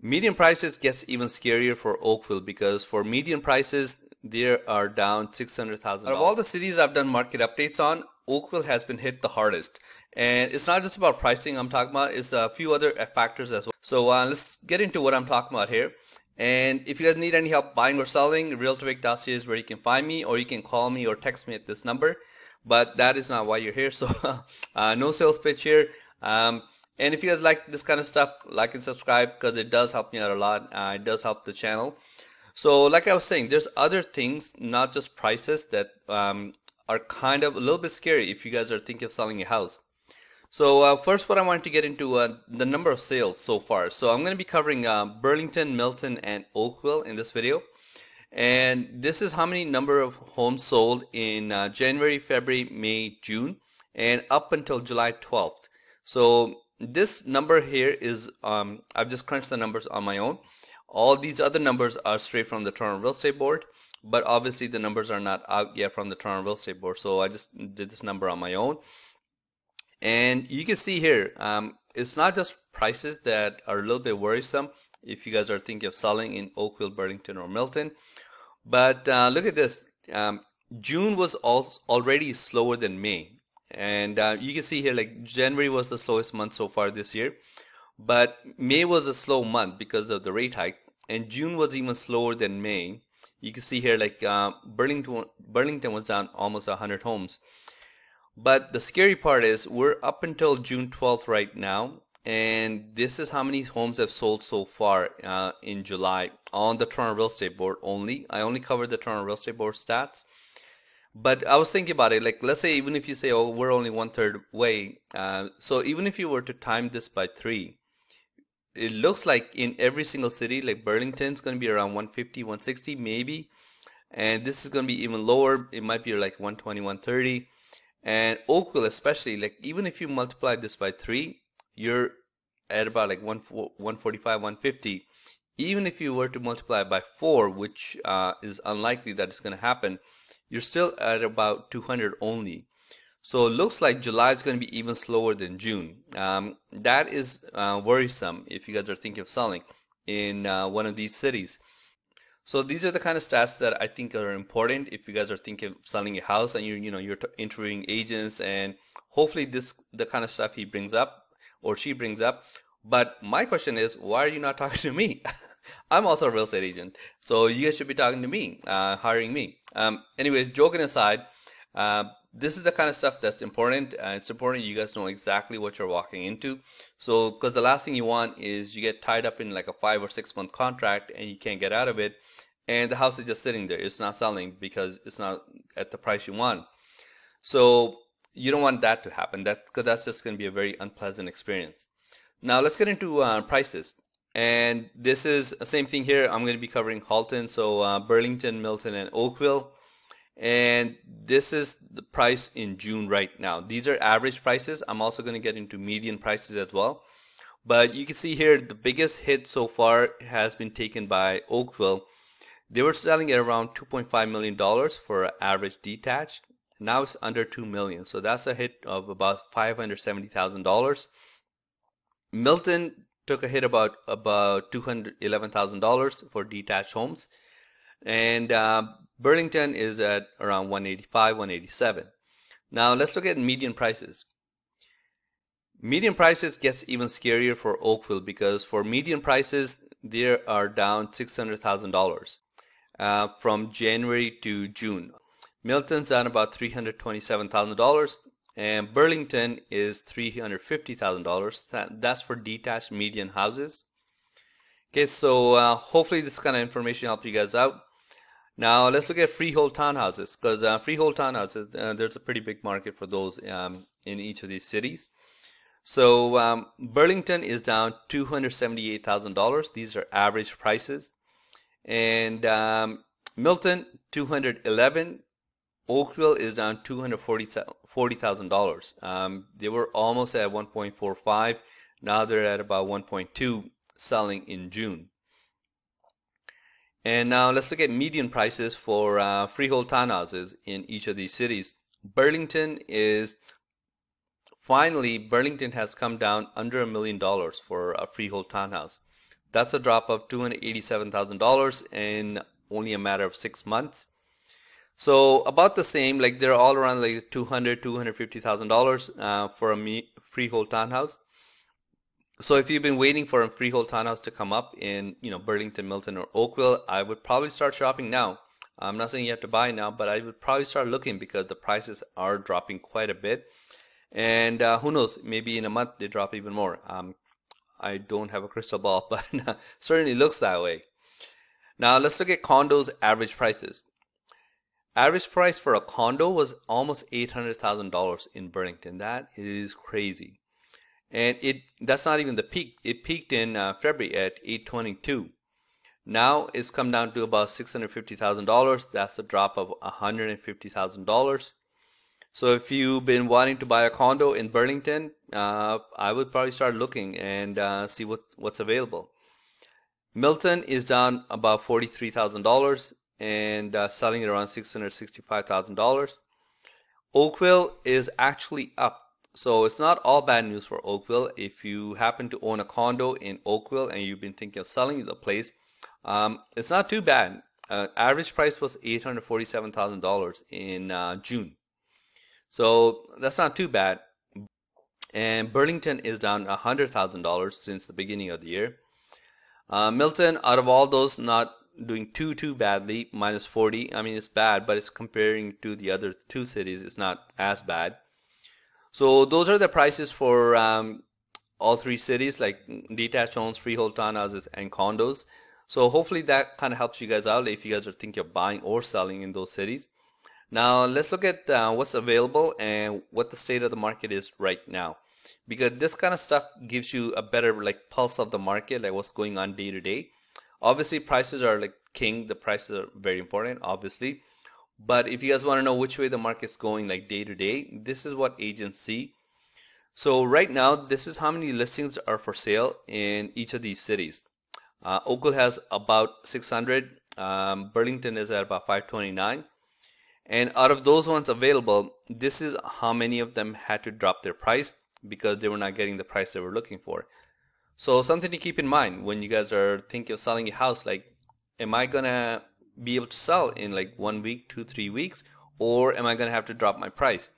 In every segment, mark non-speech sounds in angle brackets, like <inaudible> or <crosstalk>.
Median prices gets even scarier for Oakville because for median prices there are down six hundred thousand. Out of all the cities I've done market updates on, Oakville has been hit the hardest. And it's not just about pricing I'm talking about, it's a few other factors as well. So uh, let's get into what I'm talking about here. And if you guys need any help buying or selling, RealtorVic dossier is where you can find me, or you can call me or text me at this number. But that is not why you're here. <laughs> So uh, no sales pitch here. Um, and if you guys like this kind of stuff, like and subscribe because it does help me out a lot. Uh, it does help the channel. So like I was saying, there's other things, not just prices that um, are kind of a little bit scary if you guys are thinking of selling your house. So uh, first what I wanted to get into uh, the number of sales so far. So I'm going to be covering uh, Burlington, Milton and Oakville in this video. And this is how many number of homes sold in uh, January, February, May, June and up until July 12th. So this number here is um, I've just crunched the numbers on my own all these other numbers are straight from the Toronto Real Estate Board but obviously the numbers are not out yet from the Toronto Real Estate Board so I just did this number on my own and you can see here um, it's not just prices that are a little bit worrisome if you guys are thinking of selling in Oakville, Burlington or Milton but uh, look at this um, June was already slower than May and uh, you can see here like January was the slowest month so far this year but May was a slow month because of the rate hike and June was even slower than May you can see here like uh, Burlington Burlington was down almost 100 homes but the scary part is we're up until June 12th right now and this is how many homes have sold so far uh, in July on the Toronto Real Estate Board only I only covered the Toronto Real Estate Board stats but I was thinking about it. Like, let's say even if you say, "Oh, we're only one third way," uh, so even if you were to time this by three, it looks like in every single city, like Burlington's going to be around 150, 160, maybe, and this is going to be even lower. It might be like 120, 130, and Oakville especially. Like, even if you multiply this by three, you're at about like 145, 150. Even if you were to multiply by four, which uh, is unlikely that it's going to happen you're still at about 200 only. So it looks like July is going to be even slower than June. Um, that is uh, worrisome if you guys are thinking of selling in uh, one of these cities. So these are the kind of stats that I think are important if you guys are thinking of selling a house and you you know you're interviewing agents and hopefully this the kind of stuff he brings up or she brings up. But my question is, why are you not <laughs> talking to me? I'm also a real estate agent, so you guys should be talking to me, uh, hiring me. Um, anyways, joking aside, uh, this is the kind of stuff that's important. Uh, it's important you guys know exactly what you're walking into. So, because the last thing you want is you get tied up in like a five or six month contract and you can't get out of it, and the house is just sitting there. It's not selling because it's not at the price you want. So you don't want that to happen. That because that's just going to be a very unpleasant experience. Now let's get into uh, prices. And this is the same thing here. I'm going to be covering Halton, so uh, Burlington, Milton, and Oakville. And this is the price in June right now. These are average prices. I'm also going to get into median prices as well. But you can see here the biggest hit so far has been taken by Oakville. They were selling at around $2.5 million for average detached. Now it's under $2 million. So that's a hit of about $570,000. Milton took a hit about about two hundred eleven thousand dollars for detached homes, and uh, Burlington is at around one eighty five, one eighty seven. Now let's look at median prices. Median prices gets even scarier for Oakville because for median prices there are down six hundred thousand uh, dollars from January to June. Milton's down about three hundred twenty seven thousand dollars. And Burlington is $350,000. That's for detached median houses. Okay, so uh, hopefully this kind of information helped you guys out. Now let's look at freehold townhouses because uh, freehold townhouses, uh, there's a pretty big market for those um, in each of these cities. So um, Burlington is down $278,000. These are average prices. And um, Milton, 211. Oakville is down two hundred forty thousand dollars. Um, they were almost at one point four five. Now they're at about one point two selling in June. And now let's look at median prices for uh, freehold townhouses in each of these cities. Burlington is finally Burlington has come down under a million dollars for a freehold townhouse. That's a drop of two hundred eighty-seven thousand dollars in only a matter of six months. So about the same, like they're all around like 200, 250,000 uh, dollars for a freehold townhouse. So if you've been waiting for a freehold townhouse to come up in, you know, Burlington, Milton, or Oakville, I would probably start shopping now. I'm not saying you have to buy now, but I would probably start looking because the prices are dropping quite a bit. And uh, who knows, maybe in a month they drop even more. Um, I don't have a crystal ball, <laughs> but certainly looks that way. Now let's look at condos average prices. Average price for a condo was almost eight hundred thousand dollars in Burlington. That is crazy, and it that's not even the peak. It peaked in uh, February at eight twenty two. Now it's come down to about six hundred fifty thousand dollars. That's a drop of hundred and fifty thousand dollars. So if you've been wanting to buy a condo in Burlington, uh, I would probably start looking and uh, see what what's available. Milton is down about forty three thousand dollars and uh, selling it around $665,000. Oakville is actually up. So it's not all bad news for Oakville. If you happen to own a condo in Oakville and you've been thinking of selling the place, um, it's not too bad. Uh, average price was $847,000 in uh, June. So that's not too bad. And Burlington is down $100,000 since the beginning of the year. Uh, Milton, out of all those, not doing too too badly minus 40 i mean it's bad but it's comparing to the other two cities it's not as bad so those are the prices for um, all three cities like detached homes freehold townhouses and condos so hopefully that kind of helps you guys out if you guys are thinking of buying or selling in those cities now let's look at uh, what's available and what the state of the market is right now because this kind of stuff gives you a better like pulse of the market like what's going on day to day Obviously, prices are like king. The prices are very important, obviously. But if you guys want to know which way the market's going, like day to day, this is what agents see. So right now, this is how many listings are for sale in each of these cities. Uh, has about 600. Um, Burlington is at about 529. And out of those ones available, this is how many of them had to drop their price because they were not getting the price they were looking for. So something to keep in mind when you guys are thinking of selling a house, like, am I gonna be able to sell in like one week, two, three weeks, or am I gonna have to drop my price?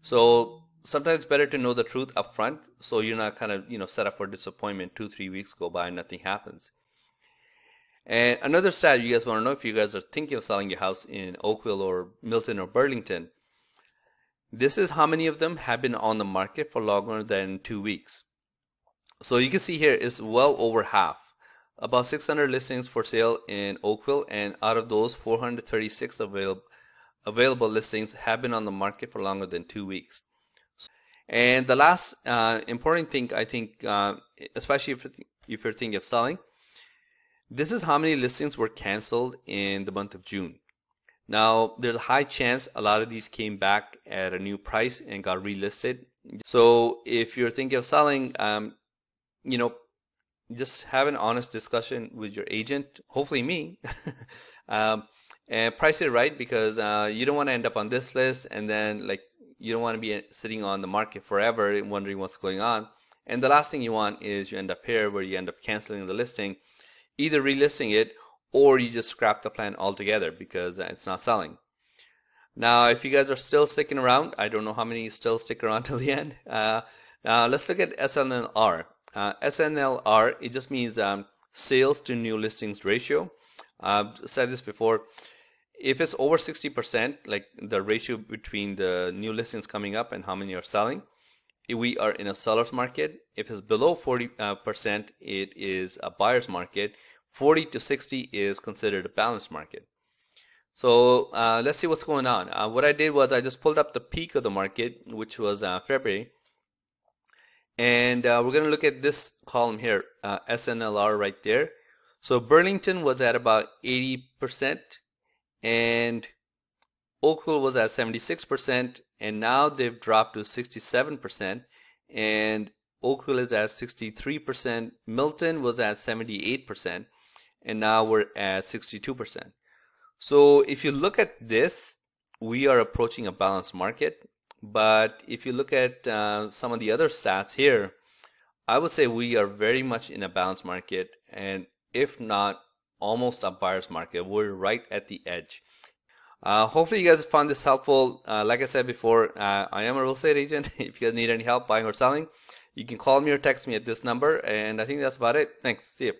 So sometimes it's better to know the truth up front so you're not kind of you know set up for disappointment two three weeks go by and nothing happens and another stat you guys want to know if you guys are thinking of selling your house in oakville or milton or burlington this is how many of them have been on the market for longer than two weeks so you can see here is well over half. About 600 listings for sale in Oakville and out of those 436 available available listings have been on the market for longer than two weeks. And the last uh, important thing I think, uh, especially if, if you're thinking of selling, this is how many listings were canceled in the month of June. Now, there's a high chance a lot of these came back at a new price and got relisted. So if you're thinking of selling, um, you know, just have an honest discussion with your agent, hopefully me, <laughs> um, and price it right because uh, you don't want to end up on this list and then like you don't want to be uh, sitting on the market forever and wondering what's going on. And the last thing you want is you end up here where you end up canceling the listing, either relisting it or you just scrap the plan altogether because uh, it's not selling. Now, if you guys are still sticking around, I don't know how many still stick around <laughs> till the end. Uh, uh let's look at SLNR. Uh, SNLR, it just means um, sales to new listings ratio. I've said this before. If it's over 60%, like the ratio between the new listings coming up and how many are selling, we are in a seller's market. If it's below 40%, uh, it is a buyer's market. 40 to 60 is considered a balanced market. So uh, let's see what's going on. Uh, what I did was I just pulled up the peak of the market, which was uh, February, and uh, we're going to look at this column here, uh, SNLR right there. So Burlington was at about 80% and Oakville was at 76% and now they've dropped to 67% and Oakville is at 63%, Milton was at 78% and now we're at 62%. So if you look at this, we are approaching a balanced market but if you look at uh, some of the other stats here, I would say we are very much in a balanced market, and if not almost a buyer's market, we're right at the edge. Uh, hopefully, you guys found this helpful. Uh, like I said before, uh, I am a real estate agent. <laughs> if you need any help buying or selling, you can call me or text me at this number. And I think that's about it. Thanks. See you.